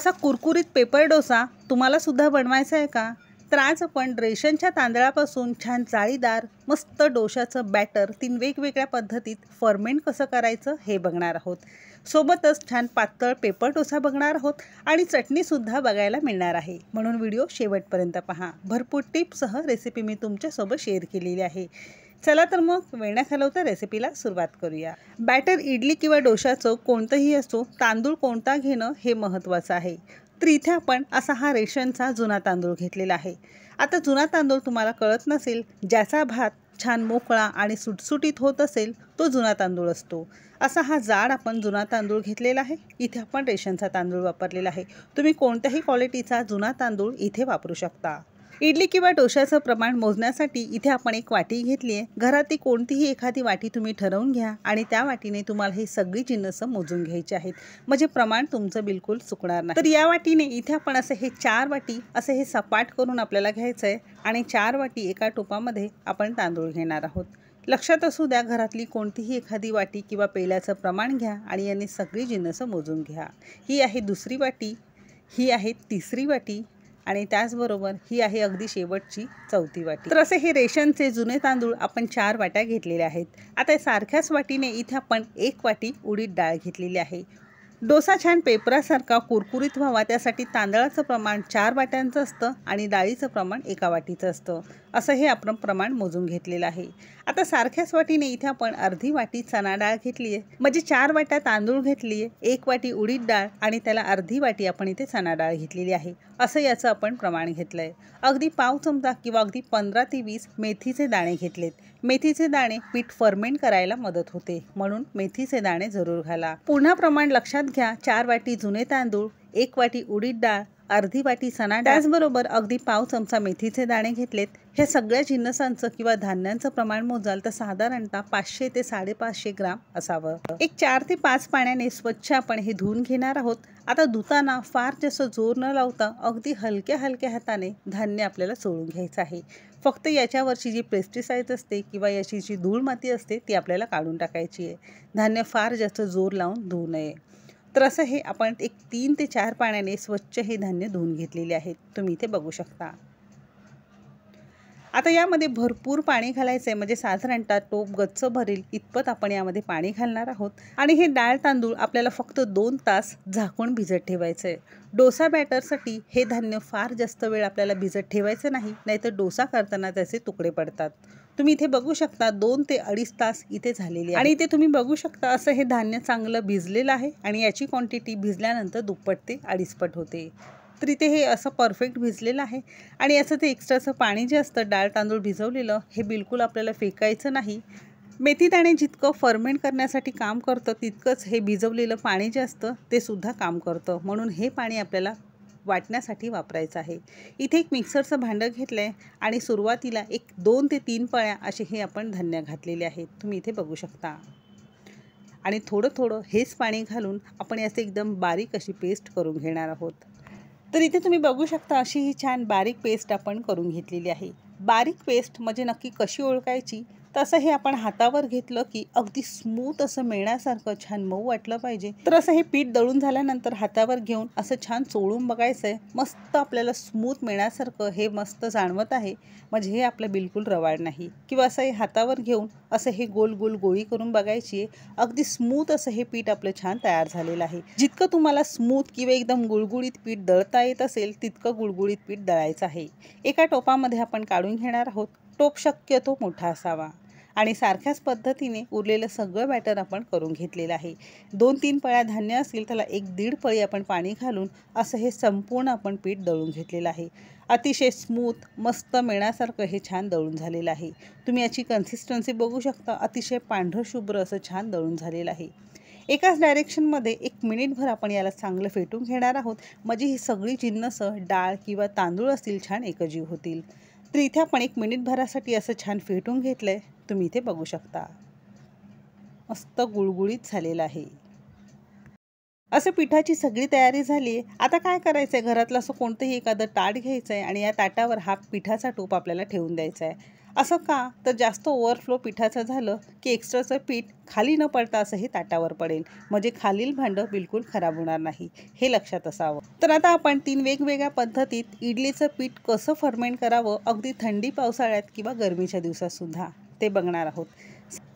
असा कुरकुरीत पेपर डोसा तुम्हालासुद्धा बनवायचा आहे का तर आज आपण रेशनच्या तांदळापासून छान जाळीदार मस्त डोशाचं बॅटर तीन वेगवेगळ्या पद्धतीत फर्मेंट कसं करायचं हे बघणार आहोत सोबतच छान पातळ पेपर डोसा बघणार आहोत आणि चटणीसुद्धा बघायला मिळणार आहे म्हणून व्हिडिओ शेवटपर्यंत पहा भरपूर टिपसह रेसिपी मी तुमच्यासोबत शेअर केलेली आहे चला तर मग वेण्या हलवता रेसिपीला सुरुवात करूया बॅटर इडली किंवा डोशाचं कोणतंही असो तांदूळ कोणता घेणं हे महत्त्वाचं आहे तर इथे आपण असा हा रेशनचा जुना तांदूळ घेतलेला आहे आता जुना तांदूळ तुम्हाला कळत नसेल ज्याचा भात छान मोकळा आणि सुटसुटीत होत असेल तो जुना तांदूळ असतो असा हा जाड आपण जुना तांदूळ घेतलेला आहे इथे आपण रेशनचा तांदूळ वापरलेला आहे तुम्ही कोणत्याही क्वालिटीचा जुना तांदूळ इथे वापरू शकता इडली किंवा डोशाचं प्रमाण मोजण्यासाठी इथे आपण एक वाटी घेतली आहे घरातली कोणतीही एखादी वाटी तुम्ही ठरवून घ्या आणि त्या वाटीने तुम्हाला हे सगळी जिन्नस मोजून घ्यायची आहेत म्हणजे प्रमाण तुमचं बिलकुल चुकणार नाही तर या वाटीने इथे आपण असं हे चार वाटी असं हे सपाट करून आपल्याला घ्यायचं आहे आणि चार वाटी एका टोपामध्ये आपण तांदूळ घेणार आहोत लक्षात असू द्या घरातली कोणतीही एखादी वाटी किंवा पेल्याचं प्रमाण घ्या आणि याने सगळी जिन्नसं मोजून घ्या ही आहे दुसरी वाटी ही आहे तिसरी वाटी आणि त्याचबरोबर ही आहे अगदी शेवटची चौथी वाटी तर असे हे रेशनचे जुने तांदूळ आपण चार वाट्या घेतलेल्या आहेत आता सारख्याच वाटीने इथे आपण एक वाटी उडीद डाळ घेतलेली आहे डोसा छान पेपरासारखा कुरकुरीत व्हावा त्यासाठी तांदळाचं प्रमाण चार वाट्यांचं असतं आणि डाळीचं प्रमाण एका वाटीचं असतं असं हे आपण प्रमाण मोजून घेतलेलं आहे आता सारख्याच वाटीने इथे आपण अर्धी वाटी चणा डाळ घेतली आहे म्हणजे चार वाट्या तांदूळ घेतली आहे एक वाटी उडीद डाळ आणि त्याला अर्धी वाटी आपण इथे चणा डाळ घेतलेली आहे असं याचं आपण प्रमाण घेतलं आहे अगदी पाव चमचा किंवा अगदी पंधरा ते वीस मेथीचे दाणे घेतलेत मेथीचे दाणे पीठ फर्मेंट करायला मदत होते म्हणून मेथीचे दाणे जरूर घाला पुन्हा प्रमाण लक्षात घ्या चार वाटी जुने तांदूळ एक वाटी उडीद डाळ अर्धी वाटी सणा त्याचबरोबर अगदी पाव चमचा मेथीचे दाणे घेतलेत ह्या सगळ्या जिन्नसांचं किंवा धान्यांचं प्रमाण मोजाल तर साधारणतः पाचशे ते साडेपाचशे ग्राम असावं एक चार ते पाच पाण्याने स्वच्छ आपण हे धुवून घेणार आहोत आता धुताना फार जास्त जोर न लावता अगदी हलक्या हलक्या हाताने धान्य आपल्याला सोडून घ्यायचं आहे फक्त याच्यावरची जी पेस्टिसाईड असते किंवा याची जी धूळ माती असते ती आपल्याला काढून टाकायची आहे धान्य फार जास्त जोर लावून धुवू नये तर असं हे आपण एक तीन ते चार पाण्याने स्वच्छ हे धान्य धुवून घेतलेले आहेत तुम्ही इथे बघू शकता आता यामध्ये भरपूर पाणी घालायचं आहे म्हणजे साधारणतः टोप गच्च भरेल इतपत आपण यामध्ये पाणी घालणार आहोत आणि हे डाळ तांदूळ आपल्याला फक्त दोन तास झाकून भिजत ठेवायचं आहे डोसा बॅटरसाठी हे धान्य फार जास्त वेळ आपल्याला भिजत ठेवायचं नाही नाहीतर डोसा करताना त्याचे तुकडे पडतात तुम्ही इथे बघू शकता दोन ते अडीच तास इथे झालेली आणि इथे तुम्ही बघू शकता असं हे धान्य चांगलं भिजलेलं आहे आणि याची क्वांटिटी भिजल्यानंतर दुप्पट ते पट होते तर इथे हे असं परफेक्ट भिजलेलं आहे आणि असं ते एक्स्ट्राचं पाणी जे असतं डाळ तांदूळ भिजवलेलं हे बिलकुल आपल्याला फेकायचं नाही मेथी दाणे जितकं फर्मेंट करण्यासाठी काम करतं तितकंच हे भिजवलेलं पाणी जे असतं ते सुद्धा काम करतं म्हणून हे पाणी आपल्याला वाटण्यासाठी वापरायचं आहे इथे एक मिक्सरचं भांडं घेतलं आहे आणि सुरुवातीला एक दोन ते तीन पळ्या असे हे आपण धन्य घातलेले आहेत तुम्ही इथे बघू शकता आणि थोडं थोडं हेच पाणी घालून आपण याचं एकदम बारीक अशी पेस्ट करून घेणार आहोत तर इथे तुम्ही बघू शकता अशी ही छान बारीक पेस्ट आपण करून घेतलेली आहे बारीक पेस्ट म्हणजे नक्की कशी ओळखायची तसं हे आपण हातावर घेतलं की अगदी स्मूथ असं मिळण्यासारखं छान मऊ वाटलं पाहिजे तर असं हे पीठ दळून झाल्यानंतर हातावर घेऊन असं छान चोळून बघायचं आहे मस्त आपल्याला स्मूथ मिळण्यासारखं हे मस्त जाणवत आहे म्हणजे हे आपलं बिलकुल रवाड नाही किंवा असं हे हातावर घेऊन असं हे गोल गोल गोळी करून बघायची आहे अगदी स्मूथ असं हे पीठ आपलं छान तयार झालेलं आहे जितकं तुम्हाला स्मूथ किंवा एकदम गुळगुळीत पीठ दळता येत असेल तितकं गुळगुळीत पीठ दळायचं आहे एका टोपामध्ये आपण काढून घेणार आहोत टोप शक्यतो मोठा असावा आणि सारख्याच पद्धतीने उरलेलं सगळं बॅटर आपण करून घेतलेलं आहे दोन तीन पळ्या धान्य असतील त्याला एक दीड पळी आपण पाणी घालून असं हे संपूर्ण आपण पीठ दळून घेतलेलं आहे अतिशय स्मूथ मस्त मिळण्यासारखं हे छान दळून झालेलं आहे तुम्ही याची कन्सिस्टन्सी बघू शकता अतिशय पांढरशुभ्र असं छान दळून झालेलं आहे एकाच डायरेक्शनमध्ये एक मिनिटभर आपण याला चांगलं फेटून घेणार आहोत म्हणजे ही सगळी जिन्नस डाळ किंवा तांदूळ असतील छान एकजीव होतील तर इथे आपण एक मिनिटभरासाठी असं छान फेटून घेतलं तुम्ही इथे बघू शकता मस्त गुळगुळीत झालेलं आहे असं पिठाची सगळी तयारी झाली आता काय करायचं आहे घरातलं असं कोणतंही एखादं ताट घ्यायचं आहे आणि या ताटावर हा पिठाचा टोप आपल्याला ठेवून द्यायचा आहे असं का तर जास्त ओव्हरफ्लो पिठाचं झालं की एक्स्ट्राचं पीठ खाली न पडता असंही ताटावर पडेल म्हणजे खालील भांडं बिलकुल खराब होणार नाही हे लक्षात असावं तर आता आपण तीन वेगवेगळ्या पद्धतीत इडलीचं पीठ कसं फर्मेंट करावं अगदी थंडी पावसाळ्यात किंवा गरमीच्या सुद्धा ते बघणार आहोत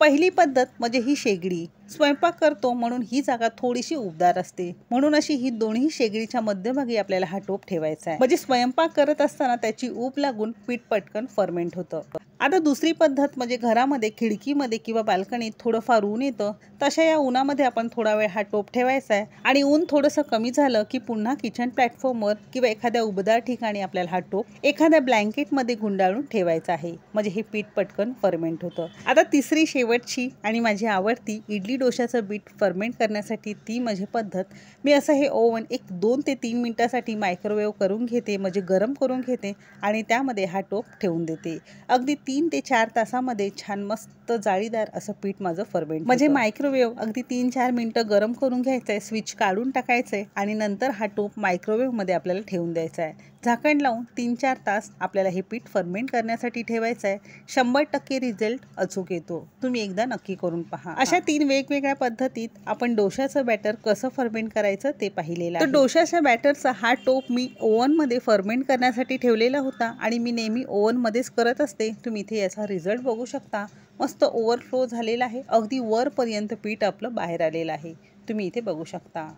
पहिली पद्धत म्हणजे ही शेगडी स्वयंपाक करतो म्हणून ही जागा थोडीशी उबदार असते म्हणून अशी ही दोन्ही शेगडीच्या मध्यभागी आपल्याला हा टोप ठेवायचा आहे म्हणजे स्वयंपाक करत असताना त्याची ऊब लागून पीठ पटकन फर्मेंट होतं आता दुसरी पद्धत म्हणजे घरामध्ये खिडकीमध्ये किंवा बाल्कनीत थोडंफार ऊन येतं तशा या उन्हामध्ये आपण थोडा वेळ हा टोप ठेवायचा आहे आणि ऊन थोडंसं कमी झालं की पुन्हा किचन प्लॅटफॉर्मवर किंवा एखाद्या उबदार ठिकाणी आपल्याला हा टोप एखाद्या ब्लँकेटमध्ये गुंडाळून ठेवायचा आहे म्हणजे हे पीठ पटकन फर्मेंट होतं आता तिसरी शेवटची आणि माझी आवडती इडली डोशाचं बीट फर्मेंट करण्यासाठी ती माझी पद्धत मी असं हे ओव्हन एक दोन ते तीन मिनटासाठी मायक्रोवेव्ह करून घेते म्हणजे गरम करून घेते आणि त्यामध्ये हा टोप ठेवून देते अगदी तीन ते चार तासामध्ये छान मस्त जाळीदार असं पीठ माझं फर्मेंट म्हणजे मायक्रोवेव्ह अगदी तीन चार मिनिटं गरम करून घ्यायचं आहे स्विच काढून टाकायचं आहे आणि नंतर हा टोप मायक्रोवेव्हमध्ये आपल्याला ठेवून द्यायचा आहे झाकण लावून तीन चार तास आपल्याला हे पीठ फर्मेंट करण्यासाठी ठेवायचं आहे शंभर टक्के रिझल्ट अचूक येतो तुम्ही एकदा नक्की करून पहा अशा तीन वेगवेगळ्या पद्धतीत आपण डोशाचं बॅटर कसं फर्मेंट करायचं ते पाहिलेलं तर डोशाच्या बॅटरचा हा टोप मी ओव्हनमध्ये फर्मेंट करण्यासाठी ठेवलेला होता आणि मी नेहमी ओव्हनमध्येच करत असते तुम्ही इथे याचा रिझल्ट बघू शकता मस्त ओव्हरफ्लो झालेला आहे अगदी वरपर्यंत पीठ आपलं बाहेर आलेलं आहे तुम्ही इथे बघू शकता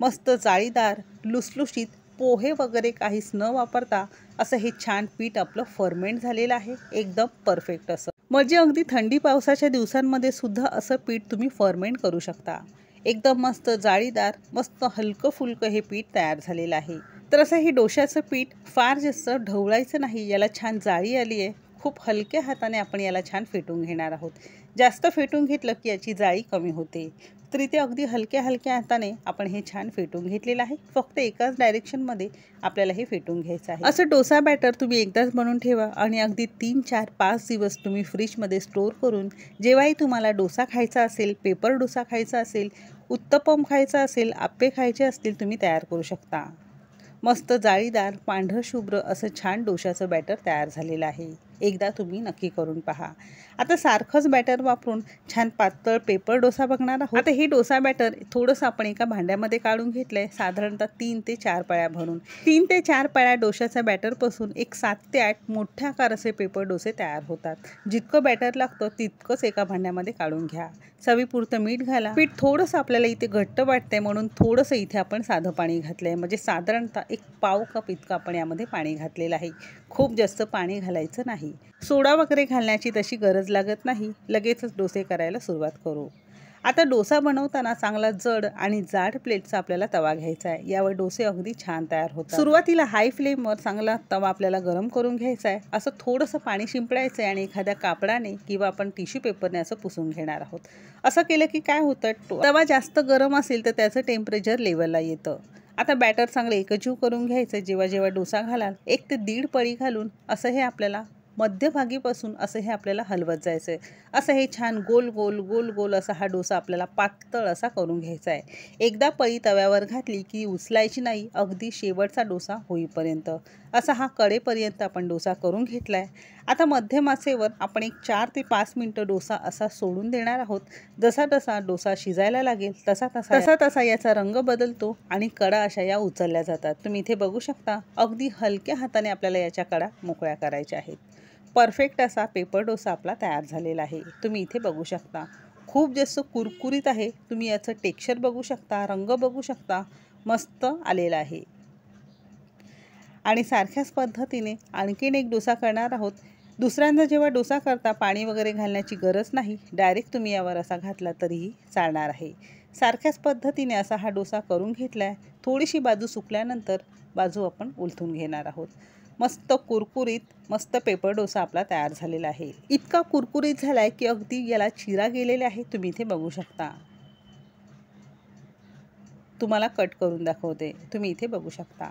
मस्त जाळीदार लुसलुशीत पोहे वगैरे काहीच न वापरता असं हे छान पीठ आपलं फर्मेंट झालेलं आहे एकदम परफेक्ट असं म्हणजे अगदी थंडी पावसाच्या दिवसांमध्ये सुद्धा असं पीठ तुम्ही फर्मेंट करू शकता एकदम मस्त जाळीदार मस्त हलकं फुलकं हे पीठ तयार झालेलं आहे तर असं हे डोशाचं पीठ फार जास्त ढवळायचं नाही याला छान जाळी आली आहे खूप हलक्या हाताने आपण याला छान फेटून घेणार आहोत जास्त फेटून घेतलं की याची जाळी कमी होते तर इथे अगदी हलक्या हलक्या हाताने आपण हे छान फेटून घेतलेलं आहे फक्त एकाच डायरेक्शनमध्ये आपल्याला हे फेटून घ्यायचं आहे असं डोसा बॅटर तुम्ही एकदाच बनवून ठेवा आणि अगदी तीन चार पाच दिवस तुम्ही फ्रीजमध्ये स्टोअर करून जेव्हाही तुम्हाला डोसा खायचा असेल पेपर डोसा खायचा असेल उत्तपम खायचा असेल आप्पे खायचे असतील तुम्ही तयार करू शकता मस्त जाळीदार पांढरं शुभ्र असं छान डोशाचं बॅटर तयार झालेलं आहे एकदा तुम्ही नक्की करून पहा आता सारखंच बॅटर वापरून छान पातळ पेपर डोसा बघणार आहोत आता हे डोसा बॅटर थोडंसं आपण एका भांड्यामध्ये काढून घेतलं आहे साधारणतः तीन ते चार पळ्या भरून तीन ते चार पळ्या डोशाच्या बॅटरपासून एक सात ते आठ मोठ्या आकार असे पेपर डोसे तयार होतात जितकं बॅटर लागतं तितकंच एका भांड्यामध्ये काढून घ्या चवीपुरतं मीठ घाला पीठ थोडंसं आपल्याला इथे घट्ट वाटतंय म्हणून थोडंसं इथे आपण साधं पाणी घातलं आहे म्हणजे साधारणतः एक पाव कप इतकं आपण यामध्ये पाणी घातलेलं आहे खूप जास्त पाणी घालायचं नाही नाही सोडा वगैरे घालण्याची तशी गरज लागत नाही लगेचच डोसे करायला सुरुवात करू आता डोसा बनवताना चांगला जड आणि जाड प्लेटचा आपल्याला तवा घ्यायचा आहे यावर डोसे अगदी छान तयार होतात सुरुवातीला हाय फ्लेमवर चांगला तवा आपल्याला गरम करून घ्यायचा आहे असं थोडंसं पाणी शिंपडायचं आहे आणि एखाद्या कापडाने किंवा आपण टिश्यू पेपरने असं पुसून घेणार आहोत असं केलं की काय होतं तवा जास्त गरम असेल तर त्याचं टेम्परेचर लेवलला येतं आता बॅटर चांगलं एकजीव करून घ्यायचं जेव्हा जेव्हा डोसा घालाल एक ते दीड पळी घालून असं हे आपल्याला मध्यभागीपासून असं हे आपल्याला हलवत जायचं आहे असं हे छान गोल गोल गोल गोल असा हा डोसा आपल्याला पातळ असा करून घ्यायचा आहे एकदा पळी तव्यावर घातली की उचलायची नाही अगदी शेवटचा डोसा होईपर्यंत असा हा कडेपर्यंत आपण डोसा करून घेतला आहे आता मध्यमासेवर मासेवर आपण एक चार ते पाच मिनटं डोसा असा सोडून देणार आहोत जसा तसा डोसा शिजायला लागेल तसा तसा तसा तसा याचा रंग बदलतो आणि कडा अशा या उचलल्या जातात तुम्ही इथे बघू शकता अगदी हलक्या हाताने आपल्याला याच्या कडा मोकळ्या करायच्या आहेत परफेक्ट असा पेपर डोसा आपला तयार झालेला आहे तुम्ही इथे बघू शकता खूप जास्त कुरकुरीत आहे तुम्ही याचं टेक्स्चर बघू शकता रंग बघू शकता मस्त आलेला आहे आणि सारख्याच पद्धतीने आणखीन एक डोसा करणार आहोत दुसऱ्यांदा जेव्हा डोसा करता पाणी वगैरे घालण्याची गरज नाही डायरेक्ट तुम्ही यावर असा घातला तरीही चालणार आहे सारख्याच पद्धतीने असा हा डोसा करून घेतला आहे थोडीशी बाजू सुकल्यानंतर बाजू आपण उलथून घेणार आहोत मस्त कुरकुरीत मस्त पेपर डोसा आपला तयार झालेला आहे इतका कुरकुरीत झाला की अगदी याला चिरा गेलेला आहे तुम्ही इथे बघू शकता तुम्हाला कट करून दाखवते तुम्ही इथे बघू शकता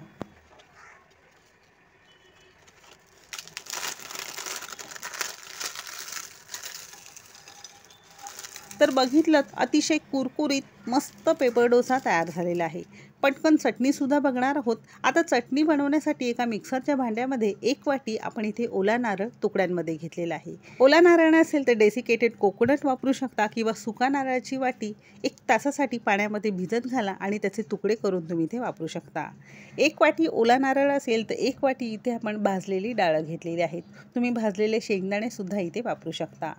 तर बघितलं अतिशय कुरकुरीत मस्त पेपर डोसा तयार झालेला आहे पटकन चटणीसुद्धा बघणार आहोत आता चटणी बनवण्यासाठी एका मिक्सरच्या भांड्यामध्ये एक वाटी आपण इथे ओला नारळ तुकड्यांमध्ये घेतलेला आहे ओला नारळ नसेल तर डेसिकेटेड कोकोनट वापरू शकता किंवा सुका नारळाची वाटी एक तासासाठी पाण्यामध्ये भिजत घाला आणि त्याचे तुकडे करून तुम्ही इथे वापरू शकता एक वाटी ओला नारळ असेल तर एक वाटी इथे आपण भाजलेली डाळं घेतलेली आहेत तुम्ही भाजलेले शेंगदाणेसुद्धा इथे वापरू शकता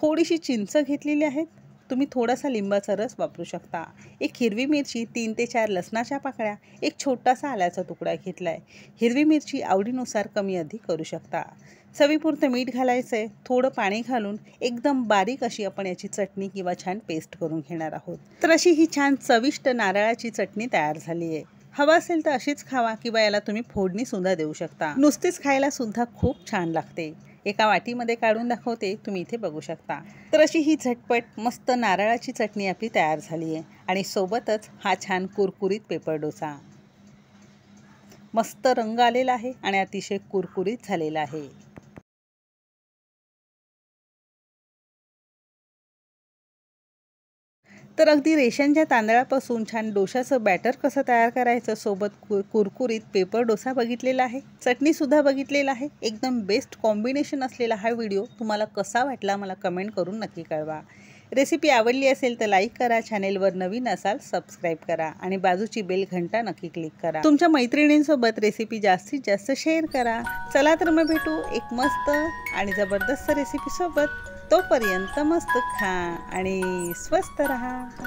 थोडीशी चिंच घेतलेली आहेत तुम्ही थोडासा लिंबाचा रस वापरू शकता एक हिरवी मिरची तीन ते चार लसणाच्या पाकळ्या एक छोटासा आल्याचा तुकडा घेतला आहे हिरवी मिरची आवडीनुसार कमी अधिक करू शकता चवीपुरतं मीठ घालायचं आहे थोडं पाणी घालून एकदम बारीक अशी आपण याची चटणी किंवा छान पेस्ट करून घेणार आहोत तर अशी ही छान चविष्ट नारळाची चटणी तयार झाली आहे हवा असेल तर अशीच खावा किंवा याला तुम्ही फोडणीसुद्धा देऊ शकता नुसतीच खायला सुद्धा खूप छान लागते एका वाटीमध्ये काढून दाखवते तुम्ही इथे बघू शकता तर अशी ही झटपट मस्त नारळाची चटणी आपली तयार झाली आहे आणि सोबतच हा छान कुरकुरीत पेपर डोसा मस्त रंग आलेला आहे आणि अतिशय कुरकुरीत झालेला आहे तर अगदी रेशनच्या तांदळापासून छान डोशाचं बॅटर कसं तयार करायचं सोबत कु कुरकुरीत पेपर डोसा बघितलेला आहे चटणीसुद्धा बघितलेला आहे एकदम बेस्ट कॉम्बिनेशन असलेला हा व्हिडिओ तुम्हाला कसा वाटला मला कमेंट करून नक्की कळवा रेसिपी आवडली असेल तर लाईक करा चॅनेलवर नवीन असाल सबस्क्राईब करा आणि बाजूची बेल घंटा नक्की क्लिक करा तुमच्या मैत्रिणींसोबत रेसिपी जास्तीत जास्त शेअर करा चला तर मग भेटू एक मस्त आणि जबरदस्त रेसिपीसोबत तोपर्यंत मस्त खा आणि स्वस्त रहा